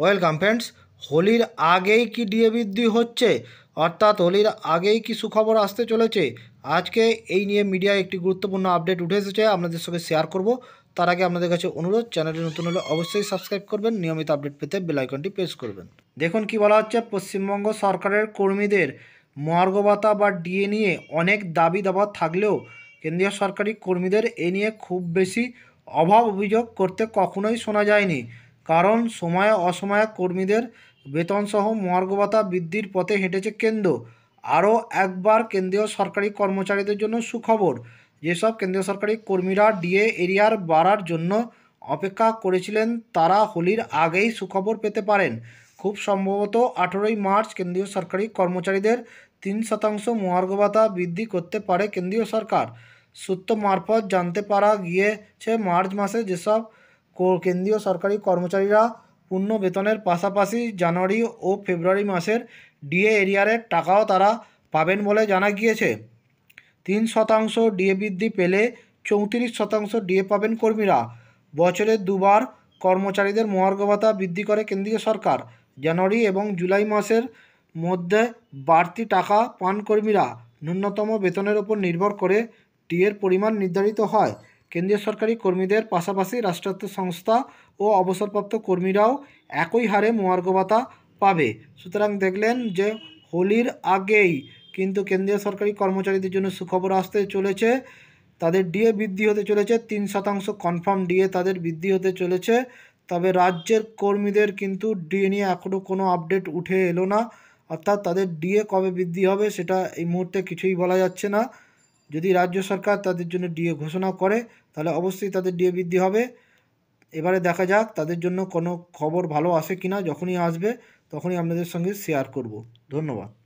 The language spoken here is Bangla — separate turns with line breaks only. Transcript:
ওয়েলকাম ফ্রেন্ডস হোলির আগেই কি ডিএ বৃদ্ধি হচ্ছে অর্থাৎ হোলির আগেই কি সুখবর আসতে চলেছে আজকে এই নিয়ে মিডিয়ায় একটি গুরুত্বপূর্ণ আপডেট উঠে এসেছে আপনাদের সঙ্গে শেয়ার করব তার আগে আপনাদের কাছে অনুরোধ চ্যানেলটি নতুন হলে অবশ্যই সাবস্ক্রাইব করবেন নিয়মিত আপডেট পেতে বেলাইকনটি প্রেস করবেন দেখুন কি বলা হচ্ছে পশ্চিমবঙ্গ সরকারের কর্মীদের মর্গবাতা বা ডিএ নিয়ে অনেক দাবি দাবা থাকলেও কেন্দ্রীয় সরকারি কর্মীদের এ নিয়ে খুব বেশি অভাব অভিযোগ করতে কখনোই শোনা যায়নি কারণ সময়ে অসময়ে কর্মীদের বেতনসহ মর্গ ভাতা বৃদ্ধির পথে হেঁটেছে কেন্দ্র আরও একবার কেন্দ্রীয় সরকারি কর্মচারীদের জন্য সুখবর যেসব কেন্দ্রীয় সরকারি কর্মীরা ডিএ এরিয়ার বাড়ার জন্য অপেক্ষা করেছিলেন তারা হোলির আগেই সুখবর পেতে পারেন খুব সম্ভবত আঠেরোই মার্চ কেন্দ্রীয় সরকারি কর্মচারীদের তিন শতাংশ মহার্ঘ ভাতা বৃদ্ধি করতে পারে কেন্দ্রীয় সরকার সূত্র মারফত জানতে পারা গিয়েছে মার্চ মাসে যেসব কেন্দ্রীয় সরকারি কর্মচারীরা পূর্ণ বেতনের পাশাপাশি জানুয়ারি ও ফেব্রুয়ারি মাসের ডিএ এরিয়ারের টাকাও তারা পাবেন বলে জানা গিয়েছে তিন শতাংশ ডিএ বৃদ্ধি পেলে চৌত্রিশ শতাংশ ডিএ পাবেন কর্মীরা বছরে দুবার কর্মচারীদের মহার্ঘ ভাতা বৃদ্ধি করে কেন্দ্রীয় সরকার জানুয়ারি এবং জুলাই মাসের মধ্যে বাড়তি টাকা পান কর্মীরা ন্যূনতম বেতনের ওপর নির্ভর করে ডিএর পরিমাণ নির্ধারিত হয় কেন্দ্রীয় সরকারি কর্মীদের পাশাপাশি রাষ্ট্রায়ত্ত সংস্থা ও অবসরপ্রাপ্ত কর্মীরাও একই হারে মহার্ঘ ভাতা পাবে সুতরাং দেখলেন যে হোলির আগেই কিন্তু কেন্দ্রীয় সরকারি কর্মচারীদের জন্য সুখবর আসতে চলেছে তাদের ডিএ বৃদ্ধি হতে চলেছে তিন শতাংশ কনফার্ম ডিএ তাদের বৃদ্ধি হতে চলেছে তবে রাজ্যের কর্মীদের কিন্তু ডিএ নিয়ে এখনও কোনো আপডেট উঠে এলো না অর্থাৎ তাদের ডিএ কবে বৃদ্ধি হবে সেটা এই মুহূর্তে কিছুই বলা যাচ্ছে না যদি রাজ্য সরকার তাদের জন্য ডিএ ঘোষণা করে তাহলে অবশ্যই তাদের ডিএ বৃদ্ধি হবে এবারে দেখা যাক তাদের জন্য কোনো খবর ভালো আসে কিনা যখনই আসবে তখনই আপনাদের সঙ্গে শেয়ার করব ধন্যবাদ